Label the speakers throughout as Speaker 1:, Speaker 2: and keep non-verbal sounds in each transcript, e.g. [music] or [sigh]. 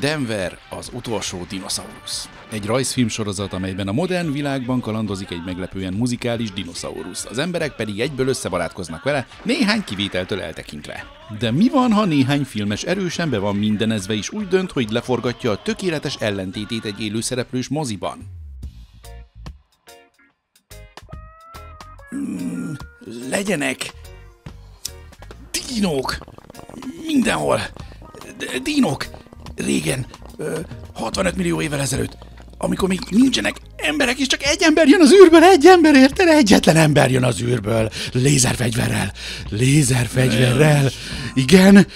Speaker 1: Denver, az utolsó dinoszaurusz. Egy rajzfilm sorozat, amelyben a modern világban kalandozik egy meglepően muzikális dinoszaurusz, az emberek pedig egyből összebarátkoznak vele, néhány kivételtől eltekintve. De mi van, ha néhány filmes erősen be van mindenezve és úgy dönt, hogy leforgatja a tökéletes ellentétét egy élőszereplős moziban? Mm, legyenek dinók! Mindenhol! D dinók! régen, 65 millió évvel ezelőtt, amikor még nincsenek emberek, és csak egy ember jön az űrből, egy ember, érted? Egyetlen ember jön az űrből, lézerfegyverrel, lézerfegyverrel, igen,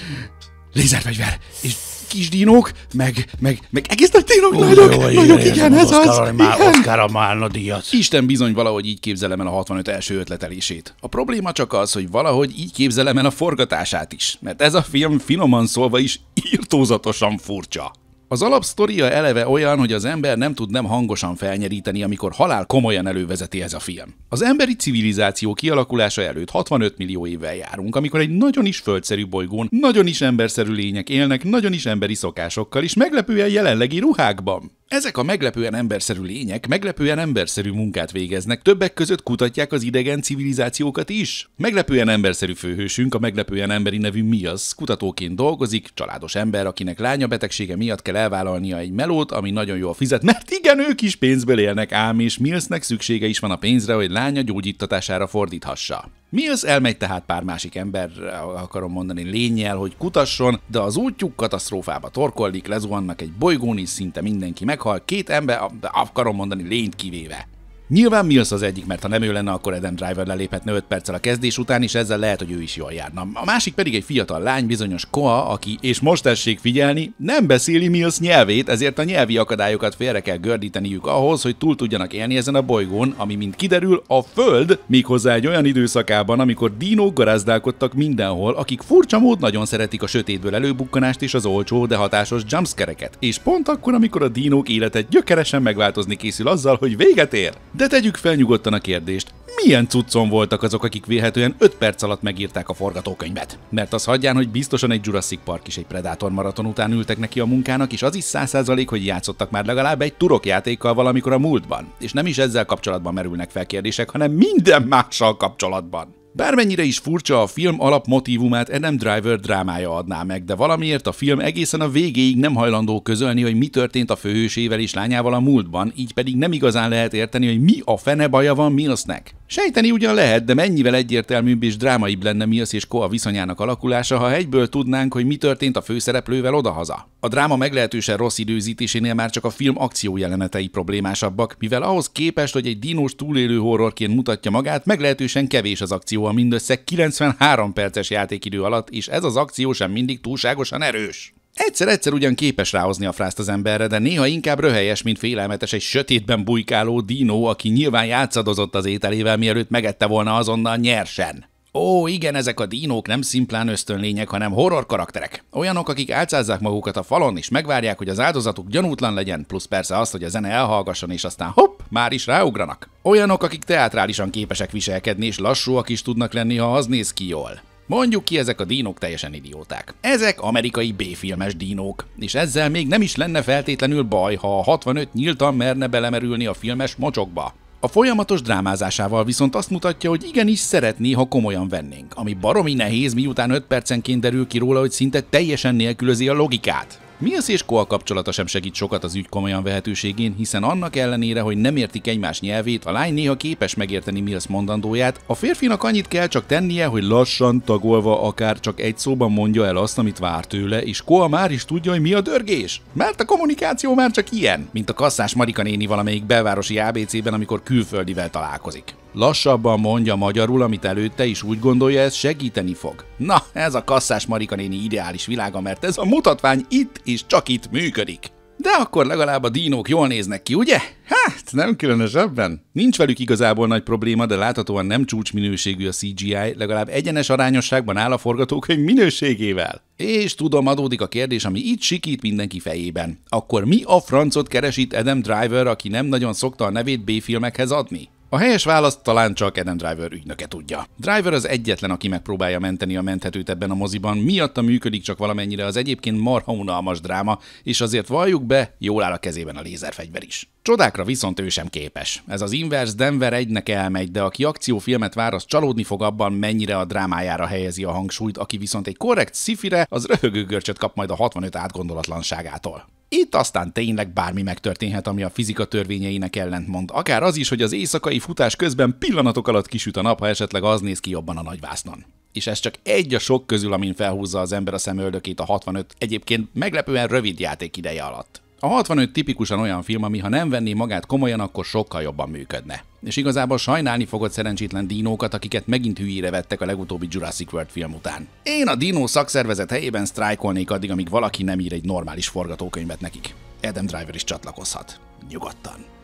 Speaker 1: lézerfegyver, és kis dinók, meg, meg, meg egész nagy dinók, Úgy, nagyok, jó, nagyok, jó, igen, ez az. Oszkára Málna díjat. Isten bizony valahogy így képzelem el a 65 első ötletelését. A probléma csak az, hogy valahogy így képzelem el a forgatását is, mert ez a film finoman szólva is [laughs] írtózatosan furcsa. Az alapsztoria eleve olyan, hogy az ember nem tud nem hangosan felnyeríteni, amikor halál komolyan elővezeti ez a film. Az emberi civilizáció kialakulása előtt 65 millió évvel járunk, amikor egy nagyon is földszerű bolygón, nagyon is emberszerű lények élnek, nagyon is emberi szokásokkal, és meglepően jelenlegi ruhákban. Ezek a meglepően emberszerű lények meglepően emberszerű munkát végeznek, többek között kutatják az idegen civilizációkat is. Meglepően emberszerű főhősünk, a meglepően emberi nevű Miasz kutatóként dolgozik, családos ember, akinek lánya betegsége miatt kell elvállalnia egy melót, ami nagyon jól fizet, mert igen, ők is pénzből élnek ám, és Millsnek szüksége is van a pénzre, hogy lánya gyógyítatására fordíthassa az elmegy tehát pár másik ember, akarom mondani, lényel, hogy kutasson, de az útjuk katasztrófába torkollik, lezuhannak egy bolygón, is, szinte mindenki meghal, két ember, de akarom mondani, lényt kivéve. Nyilván Mills az egyik, mert ha nem ő lenne, akkor Adam Driver leléphetne 5 perccel a kezdés után, és ezzel lehet, hogy ő is jól járna. A másik pedig egy fiatal lány, bizonyos Koa, aki, és most tessék figyelni, nem beszéli Mills nyelvét, ezért a nyelvi akadályokat félre kell gördíteniük ahhoz, hogy túl tudjanak élni ezen a bolygón, ami mint kiderül a Föld, méghozzá egy olyan időszakában, amikor dinók garázdálkodtak mindenhol, akik furcsa mód nagyon szeretik a sötétből előbukkanást és az olcsó, de hatásos jumpskereket. És pont akkor, amikor a dinók élete gyökeresen megváltozni készül azzal, hogy véget ér. De tegyük fel nyugodtan a kérdést, milyen cuccon voltak azok, akik véhetően 5 perc alatt megírták a forgatókönyvet? Mert az hagyján, hogy biztosan egy Jurassic Park is egy Predator maraton után ültek neki a munkának, és az is 100% hogy játszottak már legalább egy turok játékkal valamikor a múltban. És nem is ezzel kapcsolatban merülnek fel kérdések, hanem minden mással kapcsolatban. Bármennyire is furcsa, a film alapmotívumát Adam e Driver drámája adná meg, de valamiért a film egészen a végéig nem hajlandó közölni, hogy mi történt a főhősével és lányával a múltban, így pedig nem igazán lehet érteni, hogy mi a fene baja van Millsnek. Sejteni ugyan lehet, de mennyivel egyértelműbb és drámaibb lenne Mills és Koa viszonyának alakulása, ha egyből tudnánk, hogy mi történt a főszereplővel odahaza. A dráma meglehetősen rossz időzítésénél már csak a film akció jelenetei problémásabbak, mivel ahhoz képest, hogy egy dinós túlélő horrorként mutatja magát, meglehetősen kevés az akció a mindössze 93 perces játékidő alatt, és ez az akció sem mindig túlságosan erős. Egyszer-egyszer ugyan képes ráhozni a frászt az emberre, de néha inkább röhelyes, mint félelmetes egy sötétben bujkáló dinó, aki nyilván játszadozott az ételével, mielőtt megette volna azonnal nyersen. Ó, igen, ezek a dinók nem szimplán ösztönlények, hanem horror karakterek. Olyanok, akik álcázzák magukat a falon, és megvárják, hogy az áldozatuk gyanútlan legyen, plusz persze azt, hogy a zene elhallgasson, és aztán hopp, már is ráugranak. Olyanok, akik teátrálisan képesek viselkedni, és lassúak is tudnak lenni, ha az néz ki jól. Mondjuk ki, ezek a dínok teljesen idióták. Ezek amerikai B-filmes dínók, és ezzel még nem is lenne feltétlenül baj, ha a 65 nyíltan merne belemerülni a filmes mocsokba. A folyamatos drámázásával viszont azt mutatja, hogy igenis szeretné, ha komolyan vennénk, ami baromi nehéz, miután 5 percenként derül ki róla, hogy szinte teljesen nélkülözi a logikát. Mills és Koa kapcsolata sem segít sokat az ügy komolyan vehetőségén, hiszen annak ellenére, hogy nem értik egymás nyelvét, a lány néha képes megérteni Mills mondandóját, a férfinak annyit kell csak tennie, hogy lassan, tagolva, akár csak egy szóban mondja el azt, amit vár tőle, és Koa már is tudja, hogy mi a dörgés. Mert a kommunikáció már csak ilyen, mint a kasszás Marika néni valamelyik belvárosi ABC-ben, amikor külföldivel találkozik. Lassabban mondja magyarul, amit előtte is úgy gondolja, ez segíteni fog. Na, ez a kasszás Marika néni ideális világa, mert ez a mutatvány itt és csak itt működik. De akkor legalább a dínók jól néznek ki, ugye? Hát, nem különösebben. Nincs velük igazából nagy probléma, de láthatóan nem csúcsminőségű a CGI, legalább egyenes arányosságban áll a forgatókönyv minőségével. És tudom, adódik a kérdés, ami itt sikít mindenki fejében. Akkor mi a francot keresít Adam Driver, aki nem nagyon szokta a nevét B-filmekhez adni? A helyes választ talán csak Adam Driver ügynöke tudja. Driver az egyetlen, aki megpróbálja menteni a menthetőt ebben a moziban, miatta működik csak valamennyire az egyébként marha unalmas dráma, és azért valljuk be, jól áll a kezében a lézerfegyver is. Csodákra viszont ő sem képes. Ez az Inverse Denver egynek elmegy, de aki akciófilmet vár, az csalódni fog abban, mennyire a drámájára helyezi a hangsúlyt, aki viszont egy korrekt szifire, az röhögő görcsöt kap majd a 65 átgondolatlanságától. Itt aztán tényleg bármi megtörténhet, ami a fizika törvényeinek ellentmond. Akár az is, hogy az éjszakai futás közben pillanatok alatt kisüt a nap, ha esetleg az néz ki jobban a nagyvásznon. És ez csak egy a sok közül, amin felhúzza az ember a szemöldökét a 65 egyébként meglepően rövid játék ideje alatt. A 65 tipikusan olyan film, ami ha nem venné magát komolyan, akkor sokkal jobban működne. És igazából sajnálni fogod szerencsétlen dinókat, akiket megint hülyére vettek a legutóbbi Jurassic World film után. Én a dinó szakszervezet helyében sztrájkolnék addig, amíg valaki nem ír egy normális forgatókönyvet nekik. Adam Driver is csatlakozhat. Nyugodtan.